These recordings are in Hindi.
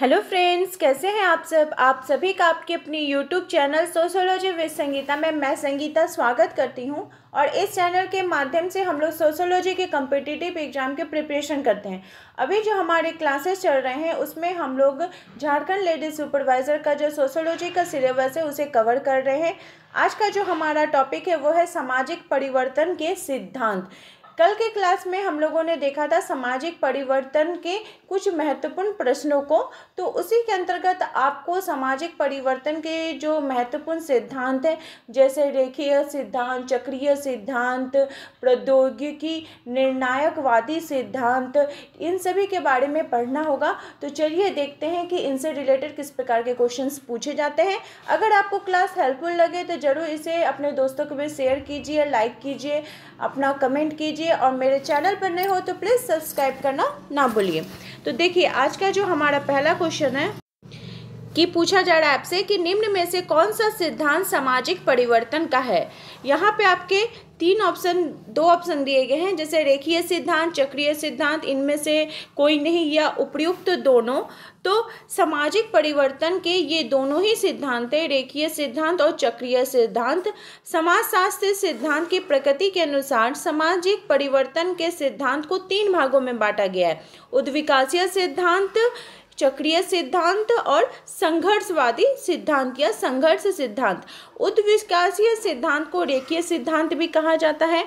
हेलो फ्रेंड्स कैसे हैं आप सब आप सभी का आपके अपने YouTube channel sociology with Sangita में मैं संगीता स्वागत करती हूं और इस चैनल के माध्यम से हम लोग सोशोलॉजी के कम्पिटिटिव एग्ज़ाम के प्रिपरेशन करते हैं अभी जो हमारे क्लासेस चल रहे हैं उसमें हम लोग झारखंड लेडीज सुपरवाइज़र का जो सोशोलॉजी का सिलेबस है उसे कवर कर रहे हैं आज का जो हमारा टॉपिक है वो है सामाजिक परिवर्तन के सिद्धांत कल के क्लास में हम लोगों ने देखा था सामाजिक परिवर्तन के कुछ महत्वपूर्ण प्रश्नों को तो उसी के अंतर्गत आपको सामाजिक परिवर्तन के जो महत्वपूर्ण सिद्धांत हैं जैसे रेखीय सिद्धांत चक्रीय सिद्धांत प्रौद्योगिकी निर्णायकवादी सिद्धांत इन सभी के बारे में पढ़ना होगा तो चलिए देखते हैं कि इनसे रिलेटेड किस प्रकार के क्वेश्चन पूछे जाते हैं अगर आपको क्लास हेल्पफुल लगे तो ज़रूर इसे अपने दोस्तों को भी शेयर कीजिए लाइक कीजिए अपना कमेंट कीजिए कीजिए और मेरे चैनल पर नए हो तो प्लीज़ सब्सक्राइब करना ना भूलिए तो देखिए आज का जो हमारा पहला क्वेश्चन है कि पूछा जा रहा है आपसे कि निम्न में से कौन सा सिद्धांत सामाजिक परिवर्तन का है यहाँ पे आपके तीन ऑप्शन दो ऑप्शन दिए गए हैं जैसे रेखीय सिद्धांत चक्रीय सिद्धांत इनमें से कोई नहीं या उपयुक्त दोनों तो सामाजिक परिवर्तन के ये दोनों ही सिद्धांत है रेखीय सिद्धांत और चक्रीय सिद्धांत समाजशास्त्र सिद्धांत की प्रकृति के अनुसार सामाजिक परिवर्तन के सिद्धांत को तीन भागों में बांटा गया है उद्विकासीय सिद्धांत चक्रीय सिद्धांत और संघर्षवादी सिद्धांत या संघर्ष सिद्धांत उद्विकासीय सिद्धांत को रेखीय सिद्धांत भी कहा जाता है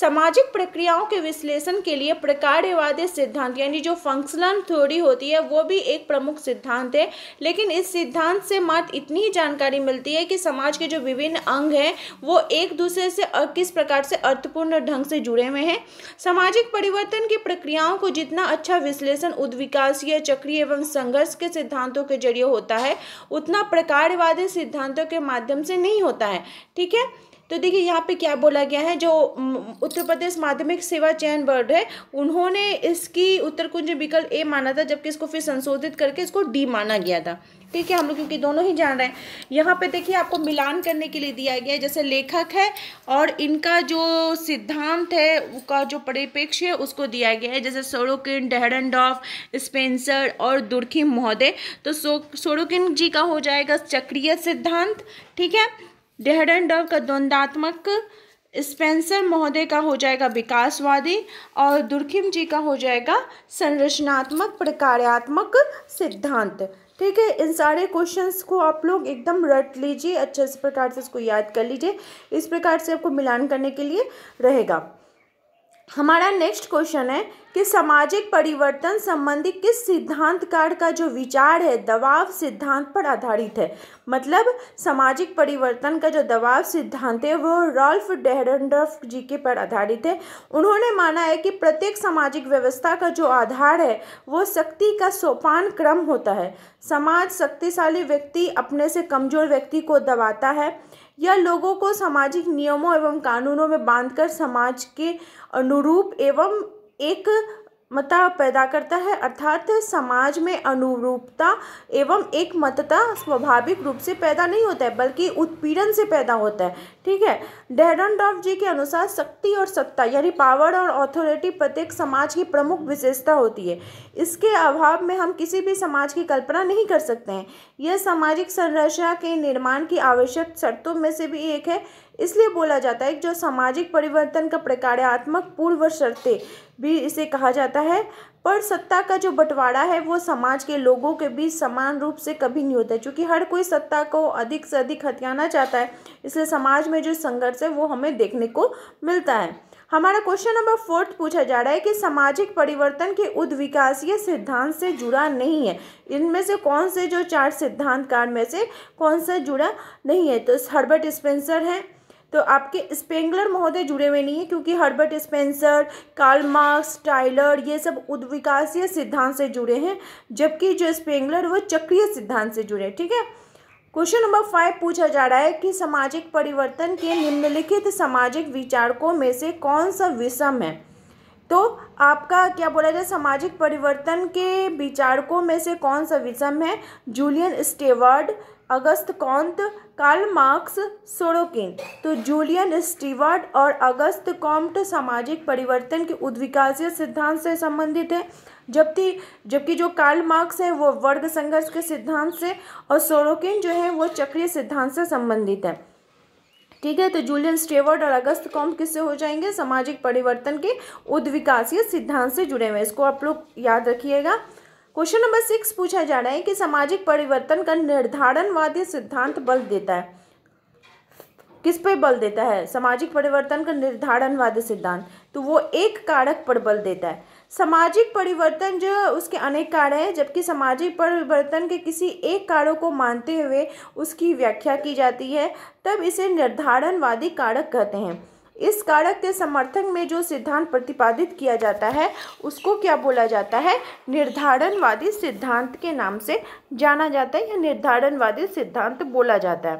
सामाजिक प्रक्रियाओं के विश्लेषण के लिए प्रकार्यवादी सिद्धांत यानी जो फंक्शनल थ्योरी होती है वो भी एक प्रमुख सिद्धांत है लेकिन इस सिद्धांत से मात्र इतनी ही जानकारी मिलती है कि समाज के जो विभिन्न अंग हैं वो एक दूसरे से और किस प्रकार से अर्थपूर्ण ढंग से जुड़े हुए हैं सामाजिक परिवर्तन की प्रक्रियाओं को जितना अच्छा विश्लेषण उद्विकासीय चक्रीय एवं संघर्ष के सिद्धांतों के जरिए होता है उतना प्रकारवादी सिद्धांतों के माध्यम से नहीं होता है ठीक है तो देखिए यहाँ पे क्या बोला गया है जो उत्तर प्रदेश माध्यमिक सेवा चयन बोर्ड है उन्होंने इसकी उत्तर कुंज विकल्प ए माना था जबकि इसको फिर संशोधित करके इसको डी माना गया था ठीक है हम लोग क्योंकि दोनों ही जान रहे हैं यहाँ पे देखिए आपको मिलान करने के लिए दिया गया है जैसे लेखक है और इनका जो सिद्धांत है उनका जो परिप्रेक्ष्य है उसको दिया गया है जैसे सोरोकिन डेहरनडॉफ स्पेंसर और दुर्खी महोदय तो सो सोरोकिन जी का हो जाएगा चक्रिय सिद्धांत ठीक है डेहरनडॉफ का द्वंदात्मक स्पेंसर महोदय का हो जाएगा विकासवादी और दुर्खिम जी का हो जाएगा संरचनात्मक प्रकार्यात्मक सिद्धांत ठीक है इन सारे क्वेश्चंस को आप लोग एकदम रट लीजिए अच्छे से प्रकार से इसको याद कर लीजिए इस प्रकार से आपको मिलान करने के लिए रहेगा हमारा नेक्स्ट क्वेश्चन है कि सामाजिक परिवर्तन संबंधी किस सिद्धांतकार का जो विचार है दबाव सिद्धांत पर आधारित है मतलब सामाजिक परिवर्तन का जो दबाव सिद्धांत है वो रॉल्फ डेहरडफ जी के पर आधारित है उन्होंने माना है कि प्रत्येक सामाजिक व्यवस्था का जो आधार है वो शक्ति का सोपान क्रम होता है समाज शक्तिशाली व्यक्ति अपने से कमजोर व्यक्ति को दबाता है यह लोगों को सामाजिक नियमों एवं कानूनों में बांधकर समाज के अनुरूप एवं एक मता पैदा करता है अर्थात समाज में अनुरूपता एवं एक मतता स्वाभाविक रूप से पैदा नहीं होता है बल्कि उत्पीड़न से पैदा होता है ठीक है डॉफ जी के अनुसार शक्ति और सत्ता यानी पावर और ऑथोरिटी प्रत्येक समाज की प्रमुख विशेषता होती है इसके अभाव में हम किसी भी समाज की कल्पना नहीं कर सकते हैं यह सामाजिक संरचना के निर्माण की आवश्यक शर्तों में से भी एक है इसलिए बोला जाता है कि जो सामाजिक परिवर्तन का प्रकार्यात्मक पूर्व शर्तें भी इसे कहा जाता है पर सत्ता का जो बंटवारा है वो समाज के लोगों के बीच समान रूप से कभी नहीं होता है क्योंकि हर कोई सत्ता को अधिक से अधिक हथियाना चाहता है इसलिए समाज में जो संघर्ष है वो हमें देखने को मिलता है हमारा क्वेश्चन नंबर फोर्थ पूछा जा रहा है कि सामाजिक परिवर्तन के उद्विकासीय सिद्धांत से जुड़ा नहीं है इनमें से कौन से जो चार सिद्धांतकार में से कौन सा जुड़ा नहीं है तो हर्बर्ट स्पेंसर है तो आपके स्पेंगलर महोदय जुड़े हुए नहीं है क्योंकि Herbert Spencer Karl Marx Tylor ये सब उद्विकासीय सिद्धांत से जुड़े हैं जबकि जो स्पेंगलर वो चक्रीय सिद्धांत से जुड़े ठीक है क्वेश्चन नंबर फाइव पूछा जा रहा है कि सामाजिक परिवर्तन के निम्नलिखित सामाजिक विचारकों में से कौन सा विषम है तो आपका क्या बोला जाए सामाजिक परिवर्तन के विचारकों में से कौन सा विषम है Julian Steward August Comte Karl Marx Sorokin तो जूलियन स्टीवर्ट और अगस्त कॉम्ट सामाजिक परिवर्तन के उद्विकासीय सिद्धांत से संबंधित है जबकि जबकि जो कार्ल मार्क्स है वो वर्ग संघर्ष के सिद्धांत से और सोरोकिन जो है वो चक्रीय सिद्धांत से संबंधित है ठीक है तो जूलियन स्टेवर्ड और अगस्त कॉम्प किससे हो जाएंगे सामाजिक परिवर्तन के उद्विकासीय सिद्धांत से जुड़े हुए इसको आप लोग याद रखिएगा क्वेश्चन नंबर सिक्स पूछा जा रहा है कि सामाजिक परिवर्तन का निर्धारणवादी सिद्धांत बल देता है किस पे बल देता है सामाजिक परिवर्तन का निर्धारणवादी सिद्धांत तो वो एक कारक पर बल देता है सामाजिक परिवर्तन जो उसके अनेक कार्य हैं जबकि सामाजिक परिवर्तन के किसी एक कारक को मानते हुए उसकी व्याख्या की जाती है तब इसे निर्धारणवादी कारक कहते हैं इस कारक के समर्थन में जो सिद्धांत प्रतिपादित किया जाता है उसको क्या बोला जाता है निर्धारणवादी सिद्धांत के नाम से जाना जाता है या निर्धारणवादी सिद्धांत बोला जाता है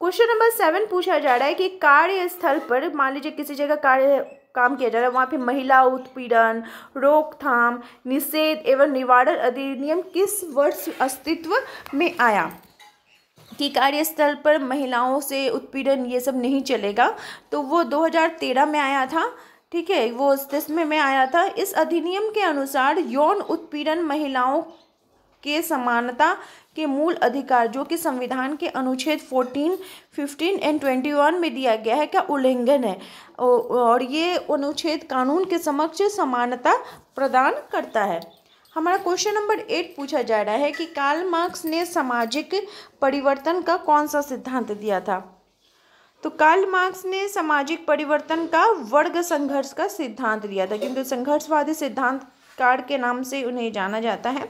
क्वेश्चन नंबर सेवन पूछा जा रहा है कि कार्यस्थल पर मान लीजिए किसी जगह कार्य काम किया जा रहा है वहाँ पे महिला उत्पीड़न रोकथाम निषेध एवं निवारण अधिनियम किस वर्ष अस्तित्व में आया कि कार्यस्थल पर महिलाओं से उत्पीड़न ये सब नहीं चलेगा तो वो 2013 में आया था ठीक है वो जिसमें में आया था इस अधिनियम के अनुसार यौन उत्पीड़न महिलाओं के समानता के मूल अधिकार जो कि संविधान के अनुच्छेद 14, 15 एंड 21 में दिया गया है का उल्लंघन है और ये अनुच्छेद कानून के समक्ष समानता प्रदान करता है हमारा क्वेश्चन नंबर एट पूछा जा रहा है कि कार्ल मार्क्स ने सामाजिक परिवर्तन का कौन सा सिद्धांत दिया था तो कार्ल मार्क्स ने सामाजिक परिवर्तन का वर्ग संघर्ष का सिद्धांत दिया था किंतु संघर्षवादी सिद्धांत कार के नाम से उन्हें जाना जाता है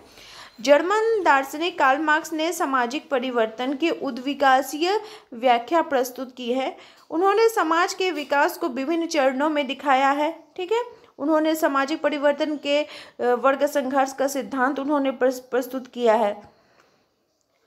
जर्मन दार्शनिक कार्ल मार्क्स ने सामाजिक परिवर्तन की उद्विकासीय व्याख्या प्रस्तुत की है उन्होंने समाज के विकास को विभिन्न चरणों में दिखाया है ठीक है उन्होंने सामाजिक परिवर्तन के वर्ग संघर्ष का सिद्धांत उन्होंने प्रस्तुत किया है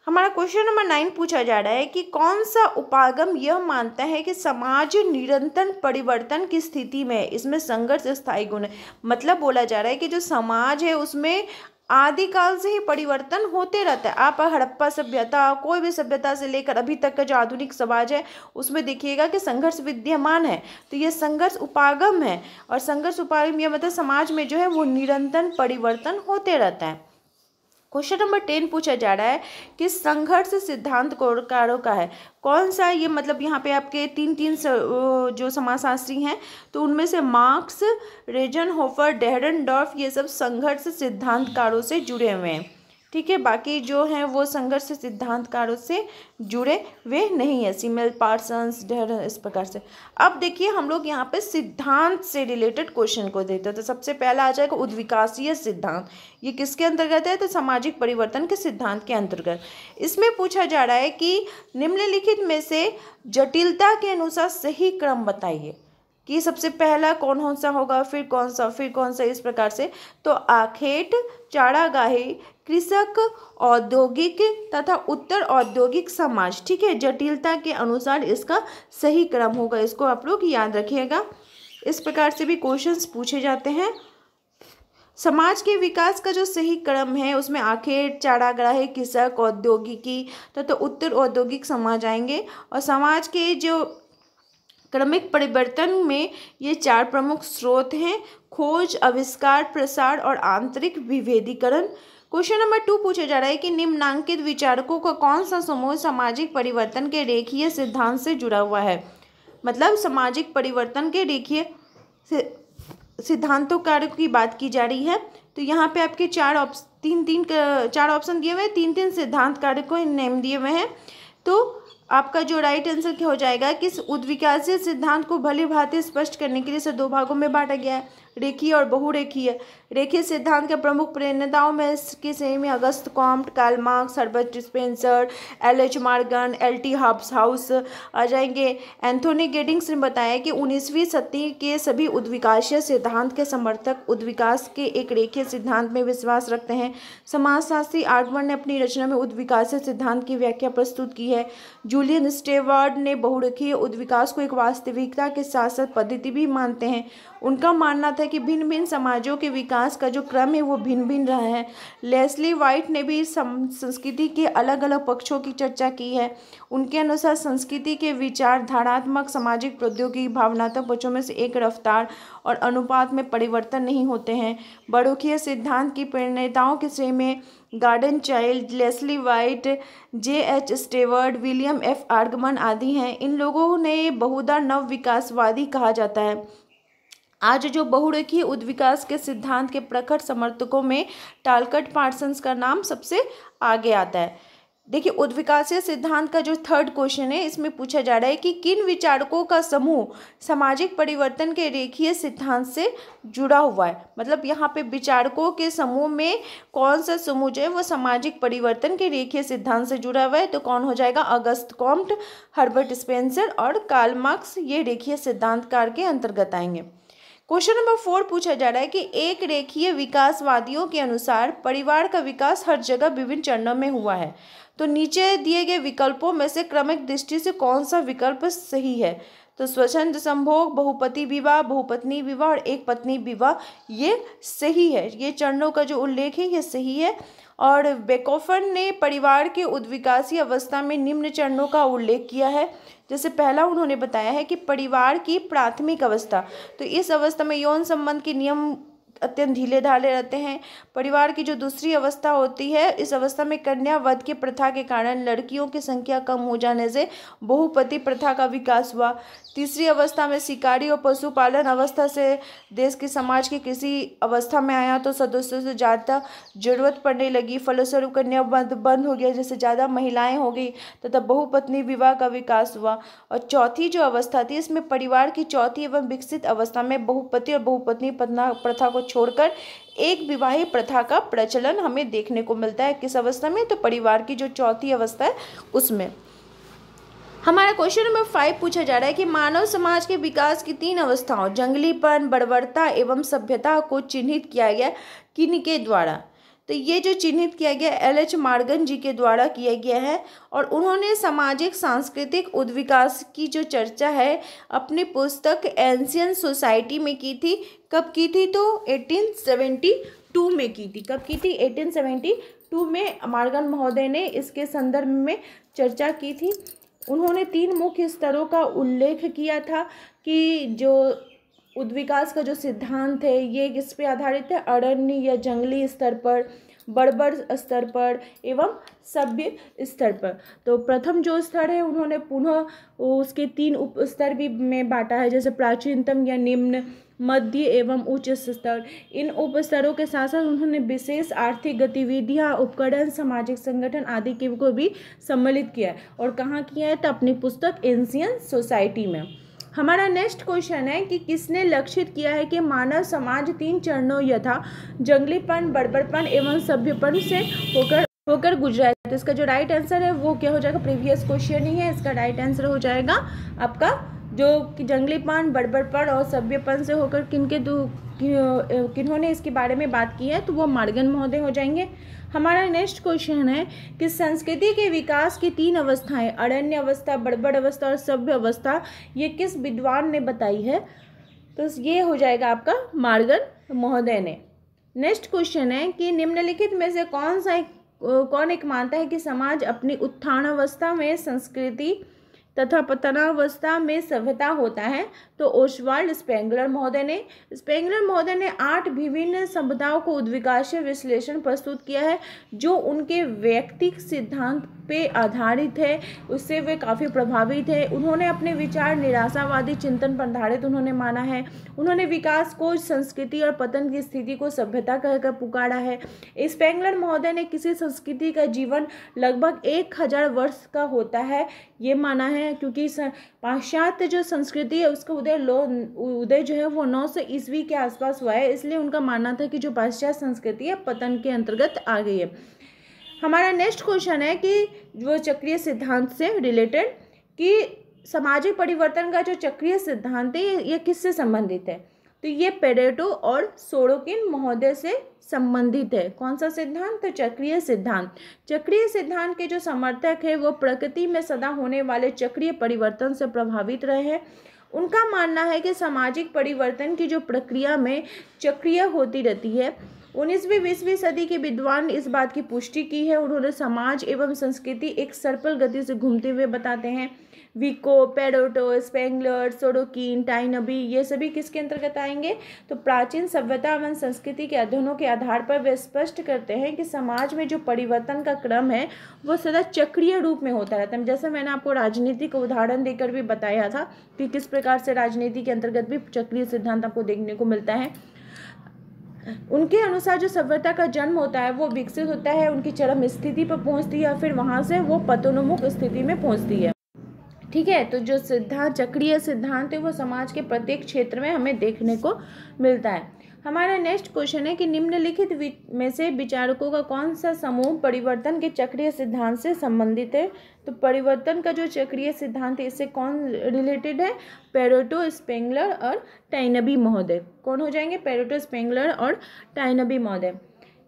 हमारा क्वेश्चन नंबर नाइन पूछा जा रहा है कि कौन सा उपागम यह मानता है कि समाज निरंतर परिवर्तन की स्थिति में इसमें संघर्ष स्थायी गुण है मतलब बोला जा रहा है कि जो समाज है उसमें आदिकाल से ही परिवर्तन होते रहता है आप हड़प्पा सभ्यता कोई भी सभ्यता से लेकर अभी तक का जो आधुनिक समाज है उसमें देखिएगा कि संघर्ष विद्यमान है तो ये संघर्ष उपागम है और संघर्ष उपागम यह मतलब समाज में जो है वो निरंतर परिवर्तन होते रहता है क्वेश्चन नंबर टेन पूछा जा रहा है कि संघर्ष सिद्धांत कारों का है कौन सा ये मतलब यहाँ पे आपके तीन तीन जो समाजशास्त्री हैं तो उनमें से मार्क्स रेजन होफर डेहरन ये सब संघर्ष सिद्धांतकारों से जुड़े हुए हैं ठीक है बाकी जो हैं वो संघर्ष सिद्धांतकारों से जुड़े वे नहीं है सीमेल पार्सन्स डर इस प्रकार से अब देखिए हम लोग यहाँ पे सिद्धांत से रिलेटेड क्वेश्चन को देते हैं तो सबसे पहला आ जाएगा उद्विकासीय सिद्धांत ये किसके अंतर्गत है तो सामाजिक परिवर्तन के सिद्धांत के अंतर्गत इसमें पूछा जा रहा है कि निम्नलिखित में से जटिलता के अनुसार सही क्रम बताइए कि सबसे पहला कौन कौन सा होगा फिर कौन सा फिर कौन सा इस प्रकार से तो आखेट चारागाही कृषक औद्योगिक तथा उत्तर औद्योगिक समाज ठीक है जटिलता के अनुसार इसका सही क्रम होगा इसको आप लोग याद रखिएगा इस प्रकार से भी क्वेश्चंस पूछे जाते हैं समाज के विकास का जो सही क्रम है उसमें आखिर चाराग्राही कृषक औद्योगिकी तथा तो उत्तर औद्योगिक समाज आएंगे और समाज के जो क्रमिक परिवर्तन में ये चार प्रमुख स्रोत हैं खोज आविष्कार प्रसार और आंतरिक विभेदीकरण क्वेश्चन नंबर टू पूछा जा रहा है कि निम्नांकित विचारकों का कौन सा समूह सामाजिक परिवर्तन के रेखीय सिद्धांत से जुड़ा हुआ है मतलब सामाजिक परिवर्तन के रेखीय सिद्धांतों कार्य की बात की जा रही है तो यहाँ पे आपके चार ऑप्शन तीन तीन चार ऑप्शन दिए हुए हैं तीन तीन सिद्धांत कार्य को नेम दिए हुए हैं तो आपका जो राइट आंसर क्या हो जाएगा कि उद्विकासीय सिद्धांत को भली भांति स्पष्ट करने के लिए इसे दो भागों में बांटा गया है रेखी और बहुरेखीय रेखी सिद्धांत के प्रमुख प्रेरणाओं में इसके श्रेणी में अगस्त कॉम्ट कैलमार्क Marx Spencer L H Morgan L T Hobhouse आ जाएंगे एंथोनी गेडिंग्स ने बताया कि उन्नीसवीं सदी के सभी उद्विकाशीय सिद्धांत के समर्थक उद्विकास के एक रेखीय सिद्धांत में विश्वास रखते हैं समाजशास्त्री आर्टवर्ड ने अपनी रचना में उद्विकाशीय सिद्धांत की व्याख्या प्रस्तुत की है जूलियन स्टेवर्ड ने बहुरेखीय उद्विकास को एक वास्तविकता के साथ साथ पद्धति भी मानते हैं उनका मानना था कि भिन्न भिन्न समाजों के विकास का जो क्रम है वो भिन्न भिन्न रहा है लेस्ली वाइट ने भी संस्कृति के अलग अलग पक्षों की चर्चा की है उनके अनुसार संस्कृति के विचार धारात्मक सामाजिक प्रौद्योगिकी भावनात्मक पक्षों में से एक रफ्तार और अनुपात में परिवर्तन नहीं होते हैं बड़ोखीय सिद्धांत की प्रेरणाओं के श्रेय में Gordon Childe Leslie White J H Steward William F आर्गमन आदि हैं इन लोगों ने बहुधा नव विकासवादी कहा जाता है आज जो बहुरेखीय उद्विकास के सिद्धांत के प्रखर समर्थकों में टालकट पार्सन्स का नाम सबसे आगे आता है देखिए उद्विकासीय सिद्धांत का जो थर्ड क्वेश्चन है इसमें पूछा जा रहा है कि किन विचारकों का समूह सामाजिक परिवर्तन के रेखीय सिद्धांत से जुड़ा हुआ है मतलब यहाँ पे विचारकों के समूह में कौन सा समूह जो है वो सामाजिक परिवर्तन के रेखीय सिद्धांत से जुड़ा हुआ है तो कौन हो जाएगा अगस्त कॉम्प्ट हर्बर्ट स्पेंसर और कार्लमार्क्स ये रेखीय सिद्धांतकार के अंतर्गत आएंगे क्वेश्चन नंबर फोर पूछा जा रहा है कि एक रेखीय विकासवादियों के अनुसार परिवार का विकास हर जगह विभिन्न चरणों में हुआ है तो नीचे दिए गए विकल्पों में से क्रमिक दृष्टि से कौन सा विकल्प सही है तो स्वच्छंद संभोग बहुपति विवाह बहुपत्नी विवाह और एक पत्नी विवाह ये सही है ये चरणों का जो उल्लेख है ये सही है और बेकोफन ने परिवार के उद्विकासी अवस्था में निम्न चरणों का उल्लेख किया है जैसे पहला उन्होंने बताया है कि परिवार की प्राथमिक अवस्था तो इस अवस्था में यौन संबंध के नियम अत्यंत ढीले ढाले रहते हैं परिवार की जो दूसरी अवस्था होती है इस अवस्था में कन्या वध की प्रथा के कारण लड़कियों की संख्या कम हो जाने से बहुपति प्रथा का विकास हुआ तीसरी अवस्था में शिकारी और पशुपालन अवस्था से देश के समाज की किसी अवस्था में आया तो सदस्यों से ज़्यादा जरूरत पड़ने लगी फलस्वरूप कन्या बंद बंद हो गया जैसे ज़्यादा महिलाएं हो गई तथा बहुपत्नी विवाह का विकास हुआ और चौथी जो अवस्था थी इसमें परिवार की चौथी एवं विकसित अवस्था में बहुपति और बहुपत्नी प्रथा को छोड़कर एक विवाही प्रथा का प्रचलन हमें देखने को मिलता है किस अवस्था में तो परिवार की जो चौथी अवस्था है उसमें हमारा क्वेश्चन नंबर फाइव पूछा जा रहा है कि मानव समाज के विकास की तीन अवस्थाओं जंगलीपन बड़बड़ता एवं सभ्यता को चिन्हित किया गया किन के द्वारा तो ये जो चिन्हित किया गया एल एच मार्गन जी के द्वारा किया गया है और उन्होंने सामाजिक सांस्कृतिक उद्विकास की जो चर्चा है अपनी पुस्तक एंशियन सोसाइटी में की थी कब की थी तो 1872 में की थी कब की थी 1872 में मार्गन महोदय ने इसके संदर्भ में चर्चा की थी उन्होंने तीन मुख्य स्तरों का उल्लेख किया था कि जो उद्विकास का जो सिद्धांत है ये किस पे आधारित है अरण्य या जंगली स्तर पर बड़बर स्तर पर एवं सभ्य स्तर पर तो प्रथम जो स्तर है उन्होंने पुनः उसके तीन उप स्तर भी में बांटा है जैसे प्राचीनतम या निम्न मध्य एवं उच्च स्तर इन उप स्तरों के साथ साथ उन्होंने विशेष आर्थिक गतिविधियाँ उपकरण सामाजिक संगठन आदि के को भी सम्मिलित किया है और कहाँ किया है तो अपनी पुस्तक एंशियन सोसाइटी में हमारा नेक्स्ट क्वेश्चन है कि किसने लक्षित किया है कि मानव समाज तीन चरणों यथा जंगलीपन बड़बड़पन एवं सभ्यपन से होकर होकर गुजरा है तो इसका जो राइट आंसर है वो क्या हो जाएगा प्रीवियस क्वेश्चन ही है इसका राइट आंसर हो जाएगा आपका जो कि जंगलीपन बड़बड़पन और सभ्यपन से होकर किनके किन्होंने इसके बारे में बात की है तो वो मार्गन महोदय हो जाएंगे हमारा नेक्स्ट क्वेश्चन है कि संस्कृति के विकास की तीन अवस्थाएं अरण्य अवस्था बड़बड़ अवस्था और सभ्य अवस्था ये किस विद्वान ने बताई है तो ये हो जाएगा आपका मार्गन महोदय ने नेक्स्ट क्वेश्चन है कि निम्नलिखित में से कौन सा एक कौन एक मानता है कि समाज अपनी उत्थान अवस्था में संस्कृति तथा पतनावस्था में सभ्यता होता है तो ओशवाल्ड स्पेंगलर महोदय ने स्पेंगलर महोदय ने आठ विभिन्न सभ्यताओं को उद्विकाशीय विश्लेषण प्रस्तुत किया है जो उनके व्यक्तिक सिद्धांत पे आधारित है उससे वे काफ़ी प्रभावित है उन्होंने अपने विचार निराशावादी चिंतन पर आधारित उन्होंने माना है उन्होंने विकास को संस्कृति और पतन की स्थिति को सभ्यता कहकर पुकारा है स्पेंगलर महोदय ने किसी संस्कृति का जीवन लगभग एक हजार वर्ष का होता है ये माना है हैं क्योंकि पाश्चात्य जो संस्कृति है उसका उदय लो उदय जो है वो नौ सौ ईस्वी के आसपास हुआ है इसलिए उनका मानना था कि जो पाश्चात्य संस्कृति है पतन के अंतर्गत आ गई है हमारा नेक्स्ट क्वेश्चन है कि वो चक्रीय सिद्धांत से रिलेटेड कि सामाजिक परिवर्तन का जो चक्रीय सिद्धांत है ये किससे संबंधित है तो ये पेरेटो और सोडोकिन महोदय से संबंधित है कौन सा सिद्धांत तो चक्रीय सिद्धांत चक्रीय सिद्धांत के जो समर्थक है वो प्रकृति में सदा होने वाले चक्रीय परिवर्तन से प्रभावित रहे हैं उनका मानना है कि सामाजिक परिवर्तन की जो प्रक्रिया में चक्रीय होती रहती है उन्नीसवीं बीसवीं सदी के विद्वान इस बात की पुष्टि की है उन्होंने समाज एवं संस्कृति एक सर्पल गति से घूमते हुए बताते हैं Vico Pareto Spengler Sorokin Toynbee ये सभी किसके अंतर्गत आएंगे तो प्राचीन सभ्यता एवं संस्कृति के अध्ययनों के आधार पर वे स्पष्ट करते हैं कि समाज में जो परिवर्तन का क्रम है वो सदा चक्रीय रूप में होता रहता है जैसे मैंने आपको राजनीति का उदाहरण देकर भी बताया था कि किस प्रकार से राजनीति के अंतर्गत भी चक्रीय सिद्धांत आपको देखने को मिलता है उनके अनुसार जो सभ्यता का जन्म होता है वो विकसित होता है उनकी चरम स्थिति पर पहुंचती है फिर वहां से वो पतोन्मुख स्थिति में पहुंचती है ठीक है तो जो सिद्धांत चक्रीय सिद्धांत है वो समाज के प्रत्येक क्षेत्र में हमें देखने को मिलता है हमारा नेक्स्ट क्वेश्चन है कि निम्नलिखित में से विचारकों का कौन सा समूह परिवर्तन के चक्रीय सिद्धांत से संबंधित है तो परिवर्तन का जो चक्रीय सिद्धांत है इससे कौन रिलेटेड है पेरोटो स्पेंगलर और टाइनबी महोदय कौन हो जाएंगे पेरोटो स्पेंगलर और टाइनबी महोदय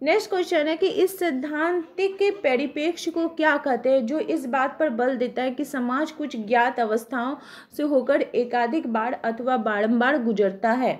नेक्स्ट क्वेश्चन है कि इस सिद्धांतिक के परिप्रेक्ष्य को क्या कहते हैं जो इस बात पर बल देता है कि समाज कुछ ज्ञात अवस्थाओं से होकर एकाधिक बार अथवा बारंबार गुजरता है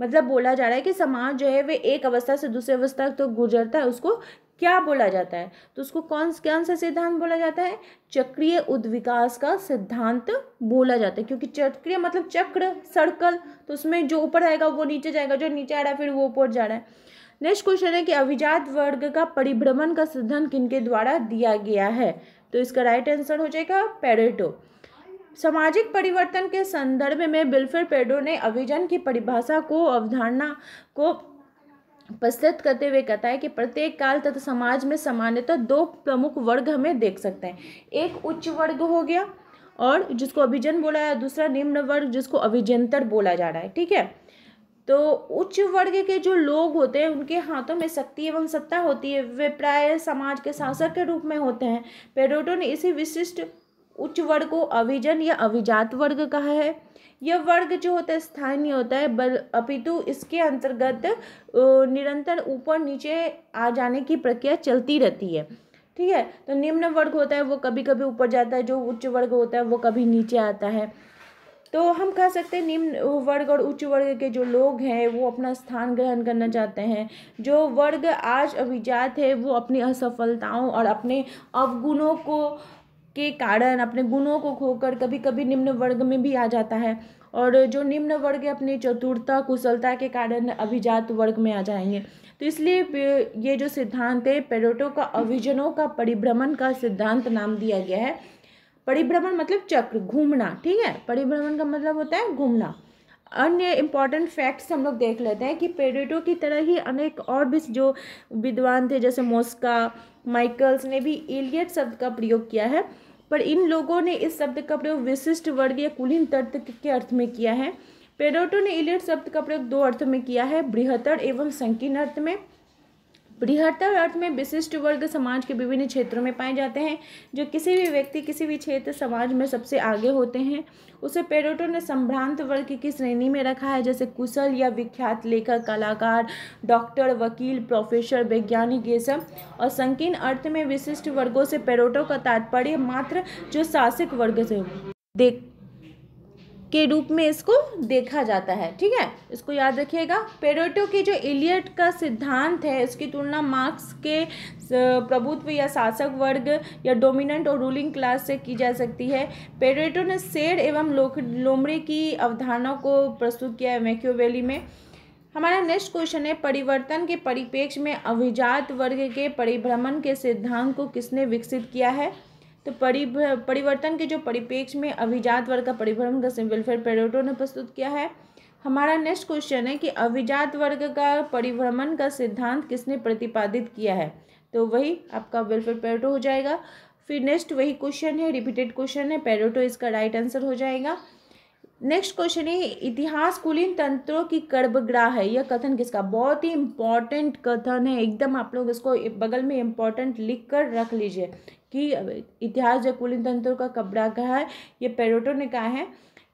मतलब बोला जा रहा है कि समाज जो है वे एक अवस्था से दूसरे अवस्था तक तो गुजरता है उसको क्या बोला जाता है तो उसको कौन कौन सा सिद्धांत बोला जाता है चक्रीय उद्विकास का सिद्धांत बोला जाता है क्योंकि चक्रीय मतलब चक्र सर्कल तो उसमें जो ऊपर आएगा वो नीचे जाएगा जो नीचे आ रहा है फिर वो ऊपर जा रहा है नेक्स्ट क्वेश्चन है कि अभिजात वर्ग का परिभ्रमण का सिद्धांत किनके द्वारा दिया गया है तो इसका राइट आंसर हो जाएगा पेरेटो सामाजिक परिवर्तन के संदर्भ में बिल्फर पेडो ने अभिजन की परिभाषा को अवधारणा को प्रस्तुत करते हुए कहता है कि प्रत्येक काल तथा समाज में सामान्यतः दो प्रमुख वर्ग हमें देख सकते हैं एक उच्च वर्ग हो गया और जिसको अभिजन बोला है दूसरा निम्न वर्ग जिसको अभिजंतर बोला जा रहा है ठीक है तो उच्च वर्ग के जो लोग होते हैं उनके हाथों में शक्ति एवं सत्ता होती है वे प्राय समाज के शासक के रूप में होते हैं पेडोटो ने इसी विशिष्ट उच्च वर्ग को अभिजन या अभिजात वर्ग कहा है यह वर्ग जो होता है स्थायी नहीं होता है बल अपितु इसके अंतर्गत निरंतर ऊपर नीचे आ जाने की प्रक्रिया चलती रहती है ठीक है तो निम्न वर्ग होता है वो कभी कभी ऊपर जाता है जो उच्च वर्ग होता है वो कभी नीचे आता है तो हम कह सकते हैं निम्न वर्ग और उच्च वर्ग के जो लोग हैं वो अपना स्थान ग्रहण करना चाहते हैं जो वर्ग आज अभिजात है वो अपनी असफलताओं और अपने अवगुणों को के कारण अपने गुणों को खोकर कभी कभी निम्न वर्ग में भी आ जाता है और जो निम्न वर्ग अपनी चतुरता कुशलता के कारण अभिजात वर्ग में आ जाएंगे तो इसलिए ये जो सिद्धांत है पेरोटो का अभिजनों का परिभ्रमण का सिद्धांत नाम दिया गया है परिभ्रमण मतलब चक्र घूमना ठीक है परिभ्रमण का मतलब होता है घूमना अन्य इम्पॉर्टेंट फैक्ट्स हम लोग देख लेते हैं कि पेडेटो की तरह ही अनेक और भी जो विद्वान थे जैसे मोस्का माइकल्स ने भी एलियट शब्द का प्रयोग किया है पर इन लोगों ने इस शब्द का प्रयोग विशिष्ट वर्ग या कुलीन तत्व के अर्थ में किया है पेडोटो ने इलियट शब्द का प्रयोग दो अर्थ में किया है बृहतर एवं संकीर्ण अर्थ में बृहत्तर अर्थ में विशिष्ट वर्ग समाज के विभिन्न क्षेत्रों में पाए जाते हैं जो किसी भी व्यक्ति किसी भी क्षेत्र समाज में सबसे आगे होते हैं उसे पेरोटो ने संभ्रांत वर्ग की श्रेणी में रखा है जैसे कुशल या विख्यात लेखक कलाकार डॉक्टर वकील प्रोफेसर वैज्ञानिक ये सब और संकीर्ण अर्थ में विशिष्ट वर्गों से पेरोटो का तात्पर्य मात्र जो शासक वर्ग से देख के रूप में इसको देखा जाता है ठीक है इसको याद रखिएगा पेरोटो की जो इलियट का सिद्धांत है इसकी तुलना मार्क्स के प्रभुत्व या शासक वर्ग या डोमिनेंट और रूलिंग क्लास से की जा सकती है पेरेटो ने शेर एवं लोमड़े की अवधारणा को प्रस्तुत किया है वैली में हमारा नेक्स्ट क्वेश्चन है परिवर्तन के परिपेक्ष में अभिजात वर्ग के परिभ्रमण के सिद्धांत को किसने विकसित किया है तो परि परिवर्तन के जो परिपेक्ष में अभिजात वर्ग का परिभ्रम का वेलफेयर पेरेटो ने प्रस्तुत किया है हमारा नेक्स्ट क्वेश्चन है कि अभिजात वर्ग का परिभ्रमण का सिद्धांत किसने प्रतिपादित किया है तो वही आपका वेलफेयर पेरेटो हो जाएगा फिर नेक्स्ट वही क्वेश्चन है रिपीटेड क्वेश्चन है पेरेटो इसका राइट आंसर हो जाएगा नेक्स्ट क्वेश्चन है इतिहास कुलीन तंत्रों की कर्बग्राह है यह कथन किसका बहुत ही इंपॉर्टेंट कथन है एकदम आप लोग इसको बगल में इंपॉर्टेंट लिख कर रख लीजिए कि इतिहास जो कुलीन तंत्रों का कहा है ये पेरोटो ने कहा है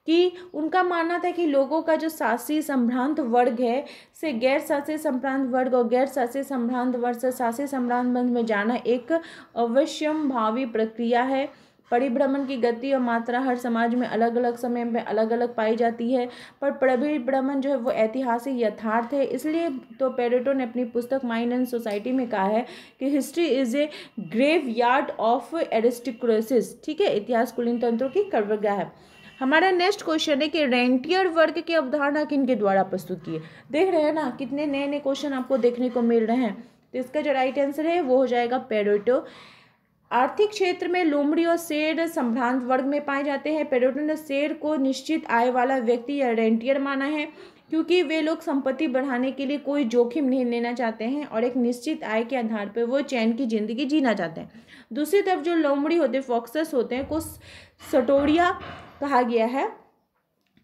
कि उनका मानना था कि लोगों का जो शासी संभ्रांत वर्ग है से गैर शासी संभ्रांत वर्ग और गैर शासी संभ्रांत वर्ग से शासी संभ्रांत वर्ग में जाना एक अवश्यम भावी प्रक्रिया है परिभ्रमण की गति और मात्रा हर समाज में अलग अलग समय में अलग अलग पाई जाती है पर परिभ्रमण जो है वो ऐतिहासिक यथार्थ है इसलिए तो पेरेटो ने अपनी पुस्तक माइंड एंड सोसाइटी में कहा है कि history is a graveyard of aristocracies ठीक है इतिहास कुलीन तंत्रों की कर्वगाह है हमारा नेक्स्ट क्वेश्चन है कि रेंटियर वर्ग की अवधारणा किन के द्वारा प्रस्तुत की है देख रहे हैं ना कितने नए नए क्वेश्चन आपको देखने को मिल रहे हैं तो इसका जो राइट आंसर है वो हो जाएगा पेरेटो आर्थिक क्षेत्र में लोमड़ी और शेर संभ्रांत वर्ग में पाए जाते हैं पर्यटन ने शेर को निश्चित आय वाला व्यक्ति या रेंटियर माना है क्योंकि वे लोग संपत्ति बढ़ाने के लिए कोई जोखिम नहीं लेना चाहते हैं और एक निश्चित आय के आधार पर वो चैन की ज़िंदगी जीना चाहते हैं दूसरी तरफ जो लोमड़ी होते फॉक्सस होते हैं को सटोरिया कहा गया है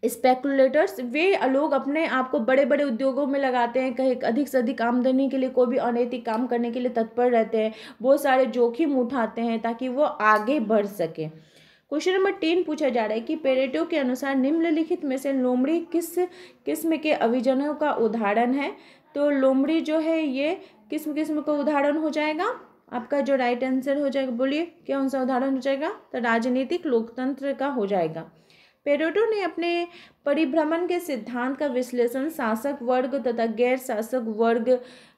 स्पेकुलेटर्स वे लोग अपने आप को बड़े बड़े उद्योगों में लगाते हैं कहीं अधिक से अधिक आमदनी के लिए कोई भी अनैतिक काम करने के लिए तत्पर रहते हैं वो सारे जोखिम उठाते हैं ताकि वो आगे बढ़ सके क्वेश्चन नंबर तीन पूछा जा रहा है कि पेरेटो के अनुसार निम्नलिखित में से लोमड़ी किस किस्म के अभिजनों का उदाहरण है तो लोमड़ी जो है ये किस्म किस्म का उदाहरण हो जाएगा आपका जो राइट आंसर हो जाएगा बोलिए क्या उनका उदाहरण हो जाएगा तो राजनीतिक लोकतंत्र का हो जाएगा पेरोटो ने अपने परिभ्रमण के सिद्धांत का विश्लेषण शासक वर्ग तथा गैर शासक वर्ग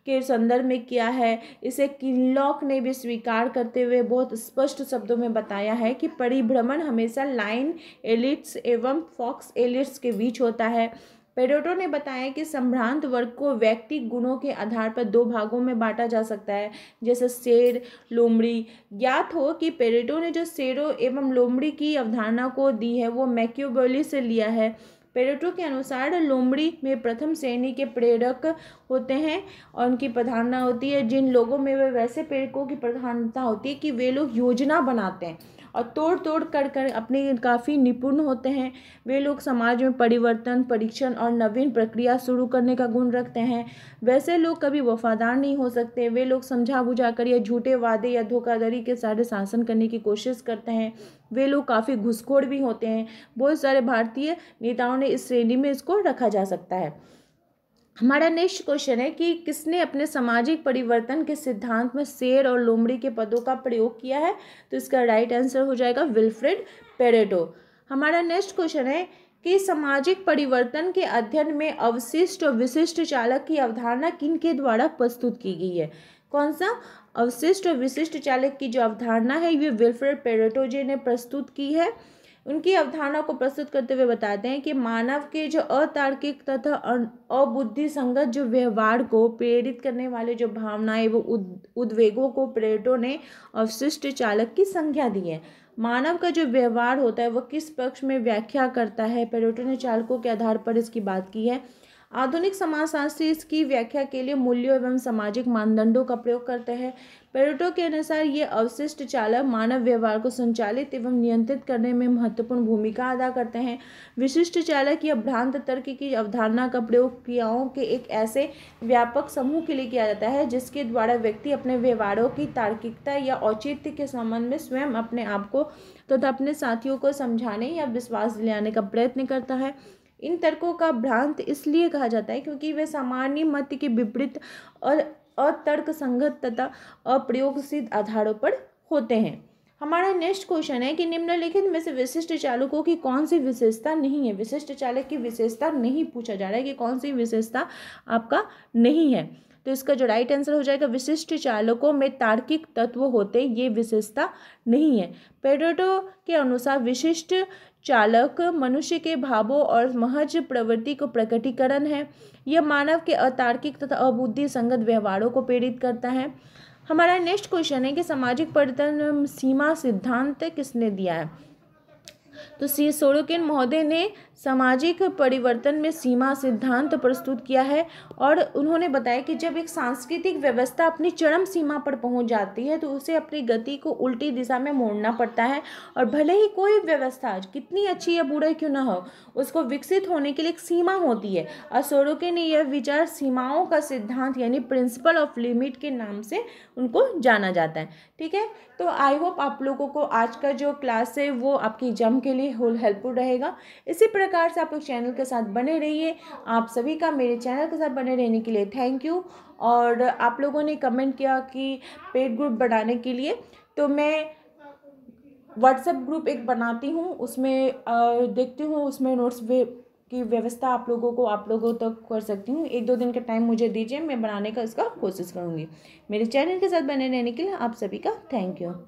के संदर्भ में किया है इसे किनलॉक ने भी स्वीकार करते हुए बहुत स्पष्ट शब्दों में बताया है कि परिभ्रमण हमेशा लाइन एलिट्स एवं फॉक्स एलिट्स के बीच होता है पेडोटो ने बताया कि संभ्रांत वर्ग को व्यक्ति गुणों के आधार पर दो भागों में बांटा जा सकता है जैसे शेर लोमड़ी ज्ञात हो कि पेरेटो ने जो शेरों एवं लोमड़ी की अवधारणा को दी है वो मैक्यूबोली से लिया है पेरेटो के अनुसार लोमड़ी में प्रथम श्रेणी के प्रेरक होते हैं और उनकी प्रधानता होती है जिन लोगों में वे वैसे प्रेरकों की प्रधानता होती है कि वे लोग योजना बनाते हैं और तोड़ तोड़ कर कर अपने काफ़ी निपुण होते हैं वे लोग समाज में परिवर्तन परीक्षण और नवीन प्रक्रिया शुरू करने का गुण रखते हैं वैसे लोग कभी वफादार नहीं हो सकते वे लोग समझा बुझा कर या झूठे वादे या धोखाधड़ी के सारे शासन करने की कोशिश करते हैं वे लोग काफ़ी घुसखोर भी होते हैं बहुत सारे भारतीय नेताओं ने इस श्रेणी में इसको रखा जा सकता है हमारा नेक्स्ट क्वेश्चन है कि किसने अपने सामाजिक परिवर्तन के सिद्धांत में शेर और लोमड़ी के पदों का प्रयोग किया है तो इसका राइट आंसर हो जाएगा विल्फ्रेड पेरेटो हमारा नेक्स्ट क्वेश्चन है कि सामाजिक परिवर्तन के अध्ययन में अवशिष्ट और विशिष्ट चालक की अवधारणा किन के द्वारा प्रस्तुत की गई है कौन सा अवशिष्ट और विशिष्ट चालक की जो अवधारणा है ये विल्फ्रेड पेरेटो जी ने प्रस्तुत की है उनकी अवधारणा को प्रस्तुत करते हुए बताते हैं कि मानव के जो अतार्किक तथा अबुद्धि संगत जो व्यवहार को प्रेरित करने वाले जो भावनाएं वो उद्वेगों को प्रेरितों ने अवशिष्ट चालक की संख्या दी है मानव का जो व्यवहार होता है वह किस पक्ष में व्याख्या करता है पर्यटन ने चालकों के आधार पर इसकी बात की है आधुनिक समाजशास्त्री इसकी व्याख्या के लिए मूल्यों एवं सामाजिक मानदंडों का प्रयोग करते हैं पेरेटो के अनुसार ये अवशिष्ट चालक मानव व्यवहार को संचालित एवं नियंत्रित करने में महत्वपूर्ण भूमिका अदा करते हैं विशिष्ट चालक या भ्रांत तर्क की अवधारणा का प्रयोग क्रियाओं के एक ऐसे व्यापक समूह के लिए किया जाता है जिसके द्वारा व्यक्ति अपने व्यवहारों की तार्किकता या औचित्य के संबंध में स्वयं अपने आप को तथा तो अपने साथियों को समझाने या विश्वास दिलाने का प्रयत्न करता है इन तर्कों का भ्रांत इसलिए कहा जाता है क्योंकि वे सामान्य मत के विपरीत और अतर्क संगत तथा अप्रयोग सिद्ध आधारों पर होते हैं हमारा नेक्स्ट क्वेश्चन है कि निम्नलिखित में से विशिष्ट चालकों की कौन सी विशेषता नहीं है विशिष्ट चालक की विशेषता नहीं पूछा जा रहा है कि कौन सी विशेषता आपका नहीं है तो इसका जो राइट आंसर हो जाएगा विशिष्ट चालकों में तार्किक तत्व होते ये विशेषता नहीं है पेडोटो के अनुसार विशिष्ट चालक मनुष्य के भावों और महज प्रवृत्ति को प्रकटीकरण है यह मानव के अतार्किक तथा अबुद्धि संगत व्यवहारों को प्रेरित करता है हमारा नेक्स्ट क्वेश्चन है कि सामाजिक परिवर्तन सीमा सिद्धांत किसने दिया है तो सी सोरोकिन महोदय ने सामाजिक परिवर्तन में सीमा सिद्धांत प्रस्तुत किया है और उन्होंने बताया कि जब एक सांस्कृतिक व्यवस्था अपनी चरम सीमा पर पहुंच जाती है तो उसे अपनी गति को उल्टी दिशा में मोड़ना पड़ता है और भले ही कोई व्यवस्था कितनी अच्छी या बुरा क्यों ना हो उसको विकसित होने के लिए एक सीमा होती है असोरों के ने यह विचार सीमाओं का सिद्धांत यानी प्रिंसिपल ऑफ लिमिट के नाम से उनको जाना जाता है ठीक है तो आई होप आप लोगों को आज का जो क्लास है वो आपकी एग्जाम के लिए होल हेल्पफुल रहेगा इसी प्रकार प्रकार से आप लोग चैनल के साथ बने रहिए आप सभी का मेरे चैनल के साथ बने रहने के लिए थैंक यू और आप लोगों ने कमेंट किया कि पेड ग्रुप बनाने के लिए तो मैं व्हाट्सएप ग्रुप एक बनाती हूँ उसमें देखती हूँ उसमें नोट्स वे की व्यवस्था आप लोगों को आप लोगों तक तो कर सकती हूँ एक दो दिन का टाइम मुझे दीजिए मैं बनाने का इसका कोशिश करूँगी मेरे चैनल के साथ बने रहने के लिए आप सभी का थैंक यू